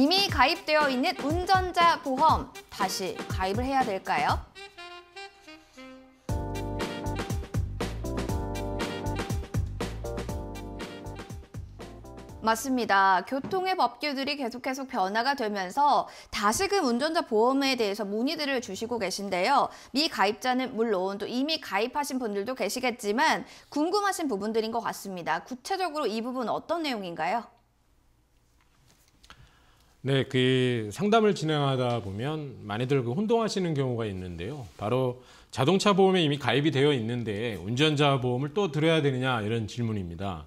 이미 가입되어 있는 운전자 보험 다시 가입을 해야 될까요? 맞습니다. 교통의 법규들이 계속 해서 변화가 되면서 다시금 운전자 보험에 대해서 문의들을 주시고 계신데요. 미가입자는 물론 또 이미 가입하신 분들도 계시겠지만 궁금하신 부분들인 것 같습니다. 구체적으로 이 부분 어떤 내용인가요? 네, 그 상담을 진행하다 보면 많이들 그 혼동하시는 경우가 있는데요. 바로 자동차 보험에 이미 가입이 되어 있는데 운전자 보험을 또 들어야 되느냐 이런 질문입니다.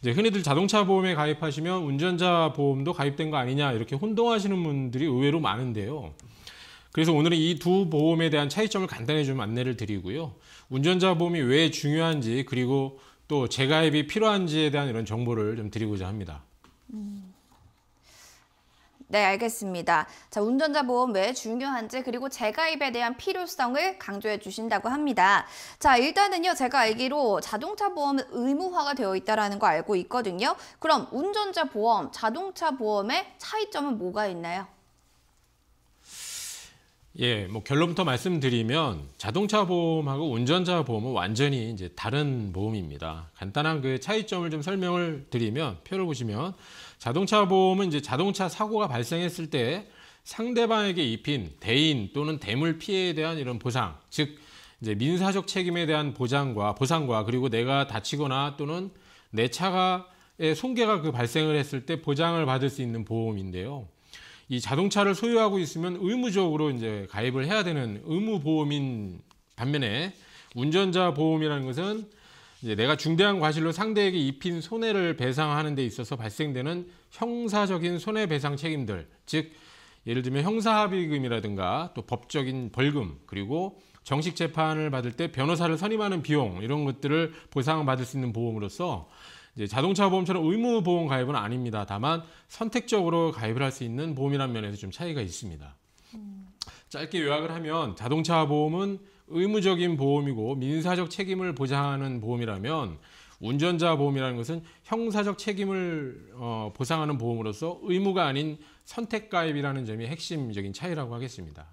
이제 흔히들 자동차 보험에 가입하시면 운전자 보험도 가입된 거 아니냐 이렇게 혼동하시는 분들이 의외로 많은데요. 그래서 오늘은 이 두 보험에 대한 차이점을 간단히 좀 안내를 드리고요. 운전자 보험이 왜 중요한지 그리고 또 재가입이 필요한지에 대한 이런 정보를 좀 드리고자 합니다. 음. 네, 알겠습니다. 자, 운전자 보험 왜 중요한지 그리고 재가입에 대한 필요성을 강조해 주신다고 합니다. 자, 일단은요, 제가 알기로 자동차 보험 의무화가 되어 있다라는 거 알고 있거든요. 그럼 운전자 보험, 자동차 보험의 차이점은 뭐가 있나요? 예, 뭐 결론부터 말씀드리면 자동차 보험하고 운전자 보험은 완전히 이제 다른 보험입니다. 간단한 그 차이점을 좀 설명을 드리면 표를 보시면 자동차 보험은 이제 자동차 사고가 발생했을 때 상대방에게 입힌 대인 또는 대물 피해에 대한 이런 보상, 즉 이제 민사적 책임에 대한 보장과 보상과 그리고 내가 다치거나 또는 내 차가의 손괴가 그 발생을 했을 때 보장을 받을 수 있는 보험인데요. 이 자동차를 소유하고 있으면 의무적으로 이제 가입을 해야 되는 의무 보험인 반면에 운전자 보험이라는 것은 이제 내가 중대한 과실로 상대에게 입힌 손해를 배상하는 데 있어서 발생되는 형사적인 손해배상 책임들, 즉 예를 들면 형사합의금이라든가 또 법적인 벌금 그리고 정식 재판을 받을 때 변호사를 선임하는 비용 이런 것들을 보상받을 수 있는 보험으로서 이제 자동차 보험처럼 의무 보험 가입은 아닙니다. 다만 선택적으로 가입을 할 수 있는 보험이란 면에서 좀 차이가 있습니다. 짧게 요약을 하면 자동차 보험은 의무적인 보험이고 민사적 책임을 보장하는 보험이라면 운전자 보험이라는 것은 형사적 책임을 어, 보상하는 보험으로서 의무가 아닌 선택 가입이라는 점이 핵심적인 차이라고 하겠습니다.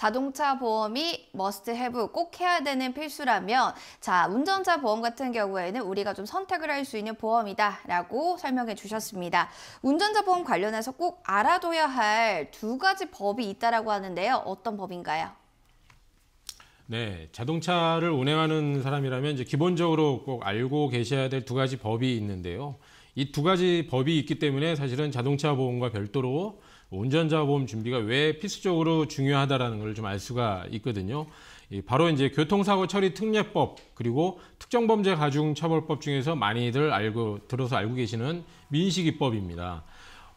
자동차 보험이 머스트 해브 꼭 해야 되는 필수라면 자 운전자 보험 같은 경우에는 우리가 좀 선택을 할 수 있는 보험이다 라고 설명해 주셨습니다. 운전자 보험 관련해서 꼭 알아둬야 할 두 가지 법이 있다라고 하는데요. 어떤 법인가요? 네, 자동차를 운행하는 사람이라면 이제 기본적으로 꼭 알고 계셔야 될 두 가지 법이 있는데요. 이 두 가지 법이 있기 때문에 사실은 자동차 보험과 별도로 운전자 보험 준비가 왜 필수적으로 중요하다라는 걸 좀 알 수가 있거든요. 바로 이제 교통사고 처리 특례법 그리고 특정범죄 가중 처벌법 중에서 많이들 알고 들어서 알고 계시는 민식이법입니다.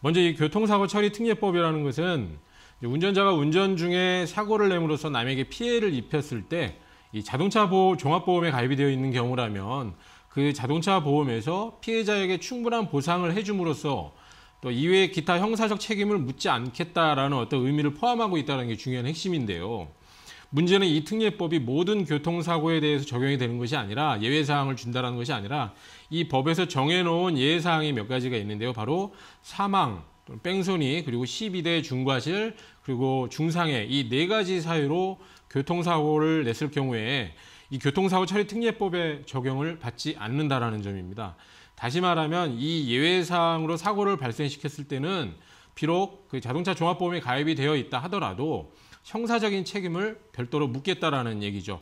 먼저 이 교통사고 처리 특례법이라는 것은 운전자가 운전 중에 사고를 냄으로써 남에게 피해를 입혔을 때 이 자동차 보호 종합보험에 가입이 되어 있는 경우라면 그 자동차 보험에서 피해자에게 충분한 보상을 해줌으로써 또 이외의 기타 형사적 책임을 묻지 않겠다라는 어떤 의미를 포함하고 있다는 게 중요한 핵심인데요. 문제는 이 특례법이 모든 교통사고에 대해서 적용이 되는 것이 아니라 예외사항을 준다는 것이 아니라 이 법에서 정해놓은 예외사항이 몇 가지가 있는데요. 바로 사망, 뺑소니, 그리고 12대 중과실, 그리고 중상해 이 네 가지 사유로 교통사고를 냈을 경우에 이 교통사고 처리 특례법의 적용을 받지 않는다라는 점입니다. 다시 말하면 이 예외사항으로 사고를 발생시켰을 때는 비록 그 자동차 종합보험에 가입이 되어 있다 하더라도 형사적인 책임을 별도로 묻겠다라는 얘기죠.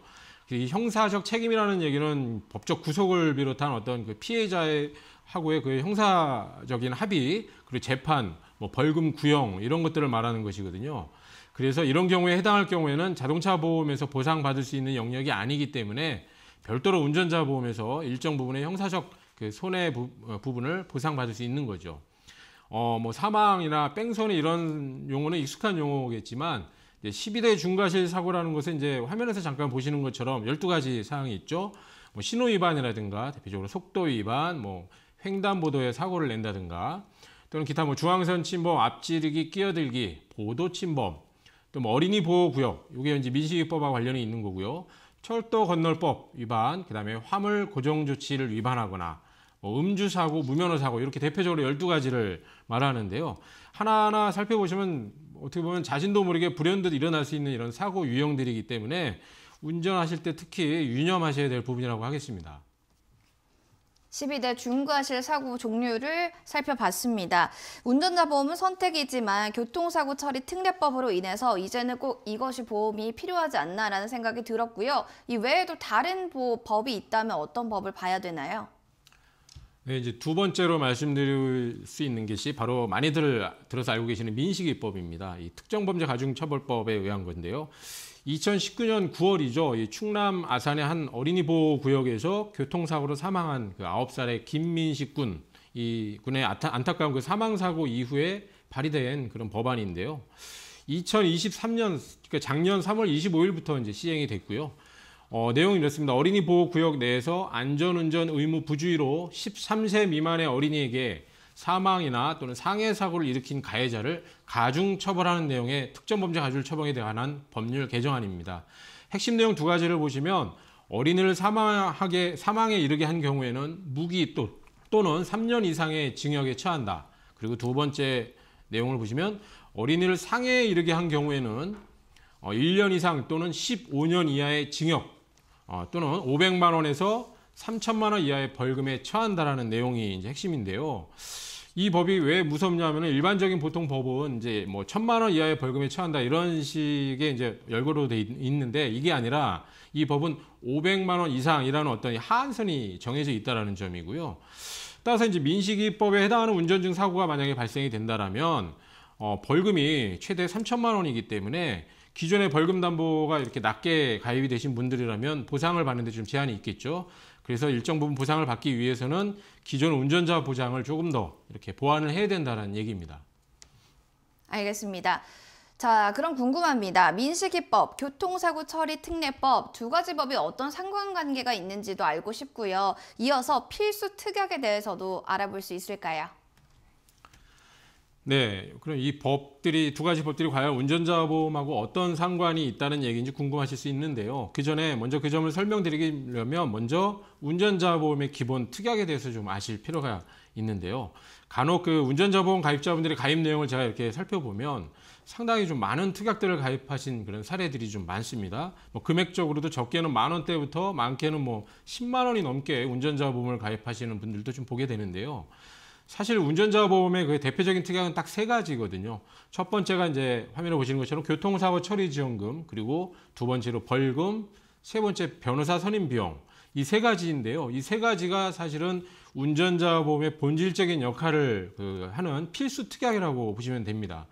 이 형사적 책임이라는 얘기는 법적 구속을 비롯한 어떤 그 피해자의 하고의 그 형사적인 합의 그리고 재판 뭐 벌금 구형 이런 것들을 말하는 것이거든요. 그래서 이런 경우에 해당할 경우에는 자동차 보험에서 보상받을 수 있는 영역이 아니기 때문에 별도로 운전자 보험에서 일정 부분의 형사적 그 손해 부, 어, 분을 보상받을 수 있는 거죠. 어, 뭐 사망이나 뺑소니 이런 용어는 익숙한 용어겠지만 이제 12대 중과실 사고라는 것은 이제 화면에서 잠깐 보시는 것처럼 12가지 사항이 있죠. 뭐 신호 위반이라든가 대표적으로 속도 위반, 뭐 횡단보도에 사고를 낸다든가 또는 기타 뭐 중앙선 침범, 앞지르기, 끼어들기, 보도 침범, 또 뭐 어린이 보호구역, 이게 이제 민식이법과 관련이 있는 거고요. 철도 건널법 위반, 그 다음에 화물 고정 조치를 위반하거나 뭐 음주사고, 무면허사고 이렇게 대표적으로 12가지를 말하는데요. 하나하나 살펴보시면 어떻게 보면 자신도 모르게 불현듯 일어날 수 있는 이런 사고 유형들이기 때문에 운전하실 때 특히 유념하셔야 될 부분이라고 하겠습니다. 12대 중과실 사고 종류를 살펴봤습니다. 운전자 보험은 선택이지만 교통사고 처리 특례법으로 인해서 이제는 꼭 이것이 보험이 필요하지 않나라는 생각이 들었고요. 이 외에도 다른 보 법이 있다면 어떤 법을 봐야 되나요? 네, 이제 두 번째로 말씀드릴 수 있는 것이 바로 많이들 들어서 알고 계시는 민식이법입니다. 이 특정범죄가중처벌법에 의한 건데요. 2019년 9월이죠. 이 충남 아산의 한 어린이 보호 구역에서 교통사고로 사망한 그 9살의 김민식 군, 이 군의 안타까운 그 사망 사고 이후에 발의된 그런 법안인데요. 2023년 그러니까 작년 3월 25일부터 이제 시행이 됐고요. 어, 내용이 이렇습니다. 어린이 보호 구역 내에서 안전운전 의무 부주의로 13세 미만의 어린이에게 사망이나 또는 상해 사고를 일으킨 가해자를 가중 처벌하는 내용의 특정 범죄 가중 처벌에 대한 법률 개정안입니다. 핵심 내용 두 가지를 보시면 어린이를 사망하게 사망에 이르게 한 경우에는 무기 또 또는 3년 이상의 징역에 처한다. 그리고 두 번째 내용을 보시면 어린이를 상해에 이르게 한 경우에는 1년 어, 이상 또는 15년 이하의 징역 어, 또는 500만 원에서 3천만 원 이하의 벌금에 처한다라는 내용이 이제 핵심인데요. 이 법이 왜 무섭냐면은 일반적인 보통 법은 이제 뭐 천만 원 이하의 벌금에 처한다 이런 식의 이제 열거로 돼 있는데 이게 아니라 이 법은 500만 원 이상이라는 어떤 하한선이 정해져 있다라는 점이고요. 따라서 이제 민식이법에 해당하는 운전중 사고가 만약에 발생이 된다라면 어 벌금이 최대 3천만 원이기 때문에 기존의 벌금담보가 이렇게 낮게 가입이 되신 분들이라면 보상을 받는데 좀 제한이 있겠죠. 그래서 일정 부분 보상을 받기 위해서는 기존 운전자 보장을 조금 더 이렇게 보완을 해야 된다는 얘기입니다. 알겠습니다. 자, 그럼 궁금합니다. 민식이법, 교통사고 처리 특례법 두 가지 법이 어떤 상관관계가 있는지도 알고 싶고요. 이어서 필수 특약에 대해서도 알아볼 수 있을까요? 네, 그럼 이 법들이 두 가지 법들이 과연 운전자 보험하고 어떤 상관이 있다는 얘기인지 궁금하실 수 있는데요. 그 전에 먼저 그 점을 설명드리려면 먼저 운전자 보험의 기본 특약에 대해서 좀 아실 필요가 있는데요. 간혹 그 운전자 보험 가입자분들의 가입 내용을 제가 이렇게 살펴보면 상당히 좀 많은 특약들을 가입하신 그런 사례들이 좀 많습니다. 뭐 금액적으로도 적게는 만 원대부터 많게는 뭐 10만 원이 넘게 운전자 보험을 가입하시는 분들도 좀 보게 되는데요. 사실 운전자 보험의 그 대표적인 특약은 딱 세 가지거든요. 첫 번째가 이제 화면에 보시는 것처럼 교통사고 처리 지원금, 그리고 두 번째로 벌금, 세 번째 변호사 선임 비용. 이 세 가지인데요. 이 세 가지가 사실은 운전자 보험의 본질적인 역할을 그 하는 필수 특약이라고 보시면 됩니다.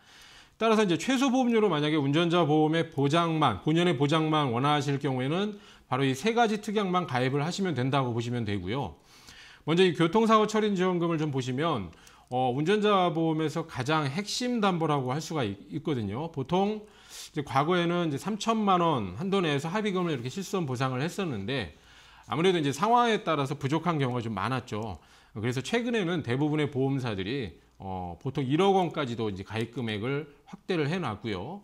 따라서 이제 최소 보험료로 만약에 운전자 보험의 보장만, 본연의 보장만 원하실 경우에는 바로 이 세 가지 특약만 가입을 하시면 된다고 보시면 되고요. 먼저 이 교통사고 처리 지원금을 좀 보시면 어, 운전자 보험에서 가장 핵심 담보라고 할 수가 있, 거든요 보통 이제 과거에는 이제 3천만 원 한도 내에서 합의금을 이렇게 실손 보상을 했었는데 아무래도 이제 상황에 따라서 부족한 경우가 좀 많았죠. 그래서 최근에는 대부분의 보험사들이 어, 보통 1억 원까지도 이제 가입 금액을 확대를 해놨고요.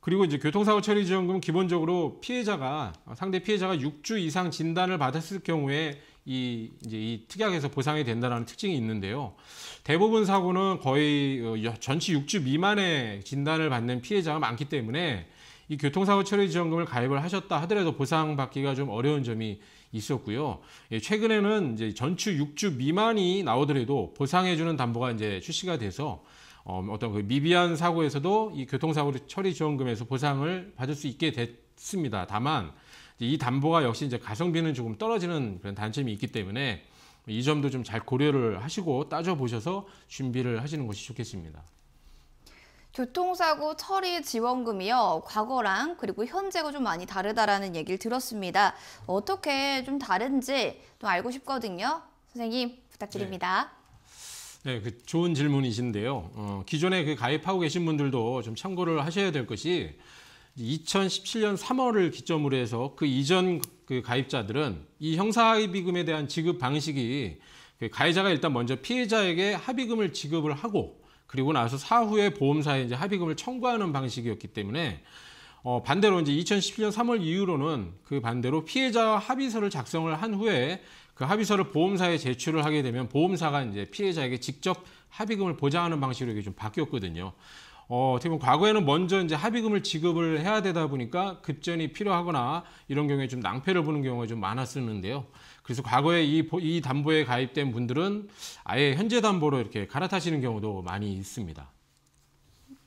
그리고 이제 교통사고 처리 지원금 은 기본적으로 피해자가 상대 피해자가 6주 이상 진단을 받았을 경우에 이 이제 이 특약에서 보상이 된다라는 특징이 있는데요. 대부분 사고는 거의 어, 전치 6주 미만의 진단을 받는 피해자가 많기 때문에 이 교통사고 처리 지원금을 가입을 하셨다 하더라도 보상받기가 좀 어려운 점이 있었고요. 예, 최근에는 이제 전치 6주 미만이 나오더라도 보상해주는 담보가 이제 출시가 돼서 어, 어떤 그 미비한 사고에서도 이 교통사고 처리 지원금에서 보상을 받을 수 있게 됐습니다. 다만 이 담보가 역시 이제 가성비는 조금 떨어지는 그런 단점이 있기 때문에 이 점도 좀 잘 고려를 하시고 따져보셔서 준비를 하시는 것이 좋겠습니다. 교통사고 처리 지원금이요. 과거랑 그리고 현재가 좀 많이 다르다라는 얘기를 들었습니다. 어떻게 좀 다른지 좀 알고 싶거든요. 선생님 부탁드립니다. 네. 네그 좋은 질문이신데요. 어, 기존에 그 가입하고 계신 분들도 좀 참고를 하셔야 될 것이 2017년 3월을 기점으로 해서 그 이전 그 가입자들은 이 형사합의금에 대한 지급 방식이 그 가해자가 일단 먼저 피해자에게 합의금을 지급을 하고 그리고 나서 사후에 보험사에 이제 합의금을 청구하는 방식이었기 때문에 어 반대로 이제 2017년 3월 이후로는 그 반대로 피해자 합의서를 작성을 한 후에 그 합의서를 보험사에 제출을 하게 되면 보험사가 이제 피해자에게 직접 합의금을 보장하는 방식으로 이게 좀 바뀌었거든요. 어, 어떻게 보면 과거에는 먼저 이제 합의금을 지급을 해야 되다 보니까 급전이 필요하거나 이런 경우에 좀 낭패를 보는 경우가 좀 많았었는데요. 그래서 과거에 이, 이 담보에 가입된 분들은 아예 현재 담보로 이렇게 갈아타시는 경우도 많이 있습니다.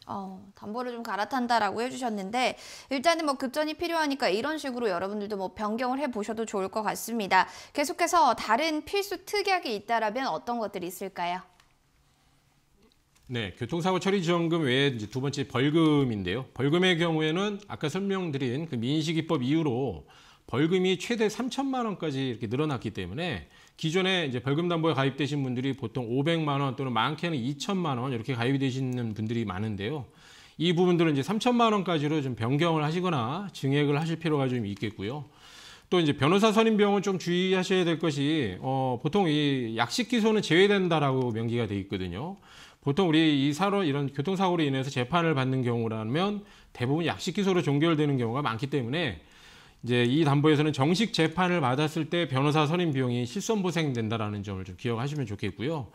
어, 담보를 좀 갈아탄다라고 해주셨는데 일단은 뭐 급전이 필요하니까 이런 식으로 여러분들도 뭐 변경을 해보셔도 좋을 것 같습니다. 계속해서 다른 필수 특약이 있다라면 어떤 것들이 있을까요? 네, 교통사고 처리 지원금 외에 이제 두 번째 벌금인데요. 벌금의 경우에는 아까 설명드린 그 민식이법 이후로 벌금이 최대 3천만 원까지 이렇게 늘어났기 때문에 기존에 이제 벌금 담보에 가입되신 분들이 보통 500만 원 또는 많게는 2천만 원 이렇게 가입이 되시는 분들이 많은데요. 이 부분들은 이제 3천만 원까지로 좀 변경을 하시거나 증액을 하실 필요가 좀 있겠고요. 또 이제 변호사 선임 병용은좀 주의하셔야 될 것이 어, 보통 이 약식 기소는 제외된다라고 명기가 돼 있거든요. 보통 우리 이 사로 이런 교통사고로 인해서 재판을 받는 경우라면 대부분 약식 기소로 종결되는 경우가 많기 때문에 이제 이 담보에서는 정식 재판을 받았을 때 변호사 선임 비용이 실손 보상된다라는 점을 좀 기억하시면 좋겠고요.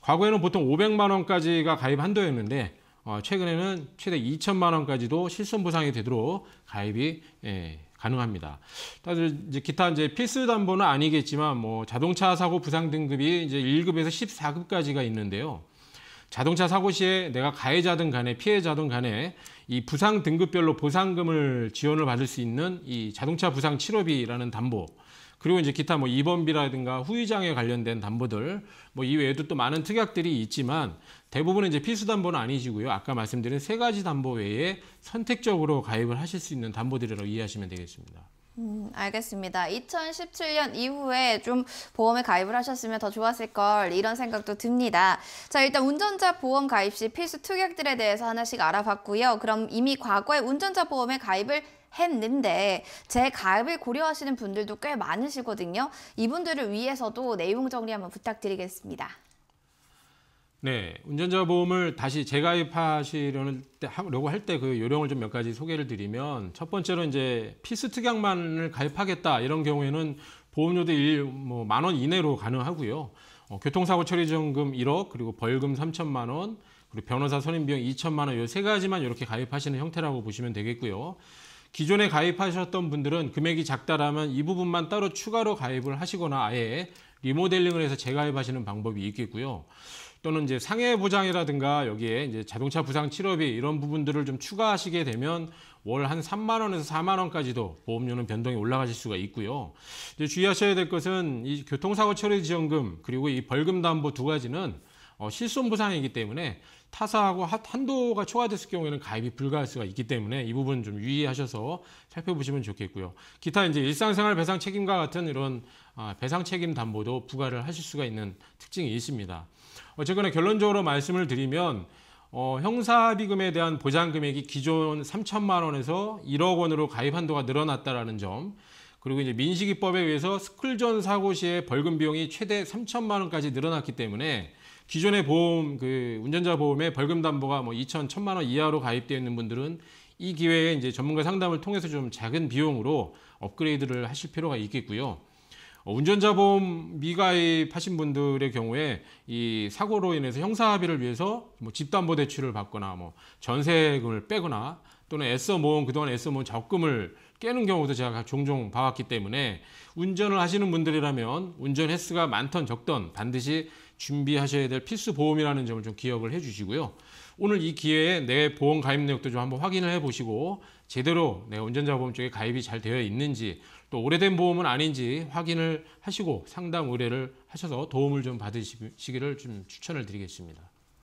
과거에는 보통 500만 원까지가 가입 한도였는데 어, 최근에는 최대 2천만 원까지도 실손 보상이 되도록 가입이 예, 가능합니다. 다들 이제 기타 이제 필수 담보는 아니겠지만 뭐 자동차 사고 부상 등급이 이제 1급에서 14급까지가 있는데요. 자동차 사고 시에 내가 가해자든 간에 피해자든 간에 이 부상 등급별로 보상금을 지원을 받을 수 있는 이 자동차 부상 치료비라는 담보 그리고 이제 기타 뭐 입원비라든가 후유장애 관련된 담보들 뭐 이외에도 또 많은 특약들이 있지만 대부분은 이제 필수 담보는 아니시고요. 아까 말씀드린 세 가지 담보 외에 선택적으로 가입을 하실 수 있는 담보들이라고 이해하시면 되겠습니다. 음, 알겠습니다. 2017년 이후에 좀 보험에 가입을 하셨으면 더 좋았을 걸 이런 생각도 듭니다. 자, 일단 운전자 보험 가입 시 필수 특약들에 대해서 하나씩 알아봤고요. 그럼 이미 과거에 운전자 보험에 가입을 했는데 재가입을 고려하시는 분들도 꽤 많으시거든요. 이분들을 위해서도 내용 정리 한번 부탁드리겠습니다. 네, 운전자 보험을 다시 재가입하시려는 때 하려고 할 때 그 요령을 좀 몇 가지 소개를 드리면 첫 번째로 이제 피스 특약만을 가입하겠다 이런 경우에는 보험료도 일뭐만 원 이내로 가능하고요. 어, 교통사고 처리 지원금 1억 그리고 벌금 3천만 원 그리고 변호사 선임 비용 2천만 원 요 세 가지만 이렇게 가입하시는 형태라고 보시면 되겠고요. 기존에 가입하셨던 분들은 금액이 작다라면 이 부분만 따로 추가로 가입을 하시거나 아예 리모델링을 해서 재가입하시는 방법이 있겠고요. 또는 이제 상해 보장이라든가 여기에 이제 자동차 부상 치료비 이런 부분들을 좀 추가하시게 되면 월 한 3만 원에서 4만 원까지도 보험료는 변동이 올라가실 수가 있고요. 이제 주의하셔야 될 것은 이 교통사고 처리 지원금 그리고 이 벌금 담보 두 가지는 어, 실손 보상이기 때문에 타사하고 한도가 초과됐을 경우에는 가입이 불가할 수가 있기 때문에 이 부분 좀 유의하셔서 살펴보시면 좋겠고요. 기타 이제 일상생활 배상 책임과 같은 이런 아, 배상 책임 담보도 부과를 하실 수가 있는 특징이 있습니다. 어쨌거나 결론적으로 말씀을 드리면 어, 형사비금에 대한 보장 금액이 기존 3천만 원에서 1억 원으로 가입 한도가 늘어났다라는 점, 그리고 이제 민식이법에 의해서 스쿨존 사고 시에 벌금 비용이 최대 3천만 원까지 늘어났기 때문에 기존의 보험 그 운전자 보험의 벌금 담보가 뭐 2천, 1천만 원 이하로 가입되어 있는 분들은 이 기회에 이제 전문가 상담을 통해서 좀 작은 비용으로 업그레이드를 하실 필요가 있겠고요. 어, 운전자 보험 미가입하신 분들의 경우에 이 사고로 인해서 형사 합의를 위해서 뭐 집담보 대출을 받거나 뭐 전세금을 빼거나 또는 애써 모은 그동안 애써 모은 적금을 깨는 경우도 제가 종종 봐왔기 때문에 운전을 하시는 분들이라면 운전 횟수가 많던 적던 반드시 준비하셔야 될 필수 보험이라는 점을 좀 기억을 해주시고요. 오늘 이 기회에 내 보험 가입 내역도 좀 한번 확인을 해보시고 제대로 내 운전자 보험 쪽에 가입이 잘 되어 있는지 또 오래된 보험은 아닌지 확인을 하시고 상담 의뢰를 하셔서 도움을 좀 받으시기를 좀 추천을 드리겠습니다.